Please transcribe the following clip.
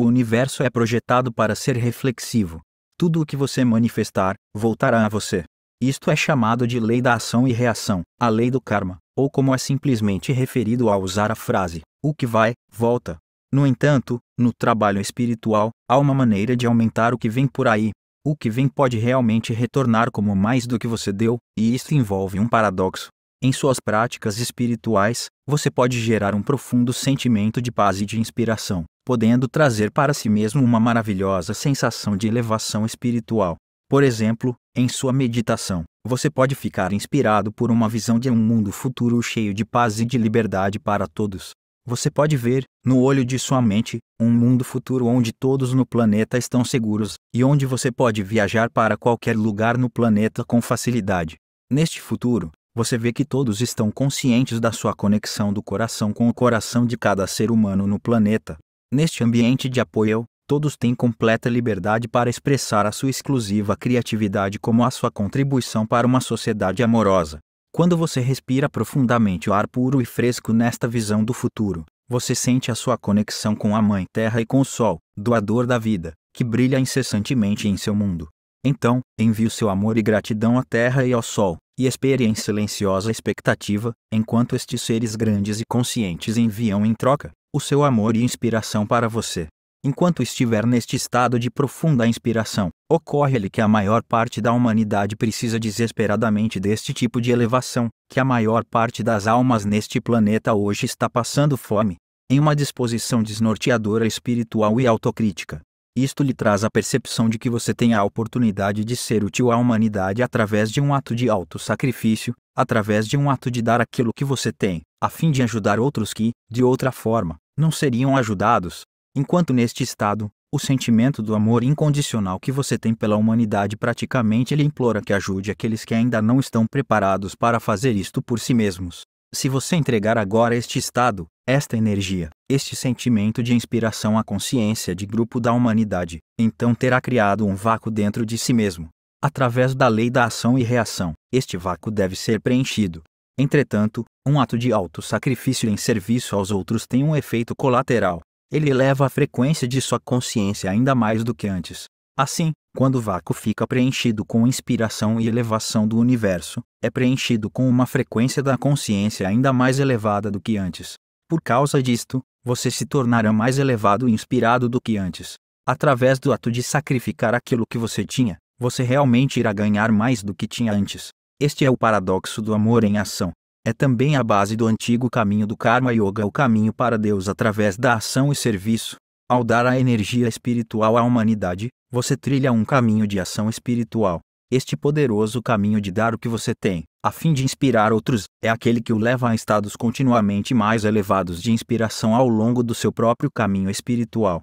O universo é projetado para ser reflexivo. Tudo o que você manifestar voltará a você. Isto é chamado de lei da ação e reação, a lei do karma, ou como é simplesmente referido ao usar a frase: o que vai, volta. No entanto, no trabalho espiritual, há uma maneira de aumentar o que vem por aí. O que vem pode realmente retornar como mais do que você deu, e isto envolve um paradoxo. Em suas práticas espirituais, você pode gerar um profundo sentimento de paz e de inspiração, podendo trazer para si mesmo uma maravilhosa sensação de elevação espiritual. Por exemplo, em sua meditação, você pode ficar inspirado por uma visão de um mundo futuro cheio de paz e de liberdade para todos. Você pode ver, no olho de sua mente, um mundo futuro onde todos no planeta estão seguros e onde você pode viajar para qualquer lugar no planeta com facilidade. Neste futuro, você vê que todos estão conscientes da sua conexão do coração com o coração de cada ser humano no planeta. Neste ambiente de apoio, todos têm completa liberdade para expressar a sua exclusiva criatividade como a sua contribuição para uma sociedade amorosa. Quando você respira profundamente o ar puro e fresco nesta visão do futuro, você sente a sua conexão com a Mãe Terra e com o Sol, doador da vida, que brilha incessantemente em seu mundo. Então, envie o seu amor e gratidão à Terra e ao Sol, e espere em silenciosa expectativa, enquanto estes seres grandes e conscientes enviam em troca o seu amor e inspiração para você. Enquanto estiver neste estado de profunda inspiração, ocorre-lhe que a maior parte da humanidade precisa desesperadamente deste tipo de elevação, que a maior parte das almas neste planeta hoje está passando fome, em uma disposição desnorteadora espiritual e autocrítica. Isto lhe traz a percepção de que você tem a oportunidade de ser útil à humanidade através de um ato de autossacrifício, através de um ato de dar aquilo que você tem a fim de ajudar outros que, de outra forma, não seriam ajudados. Enquanto neste estado, o sentimento do amor incondicional que você tem pela humanidade praticamente lhe implora que ajude aqueles que ainda não estão preparados para fazer isto por si mesmos. Se você entregar agora este estado, esta energia, este sentimento de inspiração à consciência de grupo da humanidade, então terá criado um vácuo dentro de si mesmo. Através da lei da ação e reação, este vácuo deve ser preenchido. Entretanto, um ato de sacrifício em serviço aos outros tem um efeito colateral. Ele eleva a frequência de sua consciência ainda mais do que antes. Assim, quando o vácuo fica preenchido com inspiração e elevação do universo, é preenchido com uma frequência da consciência ainda mais elevada do que antes. Por causa disto, você se tornará mais elevado e inspirado do que antes. Através do ato de sacrificar aquilo que você tinha, você realmente irá ganhar mais do que tinha antes. Este é o paradoxo do amor em ação. É também a base do antigo caminho do Karma Yoga, o caminho para Deus através da ação e serviço. Ao dar a energia espiritual à humanidade, você trilha um caminho de ação espiritual. Este poderoso caminho de dar o que você tem, a fim de inspirar outros, é aquele que o leva a estados continuamente mais elevados de inspiração ao longo do seu próprio caminho espiritual.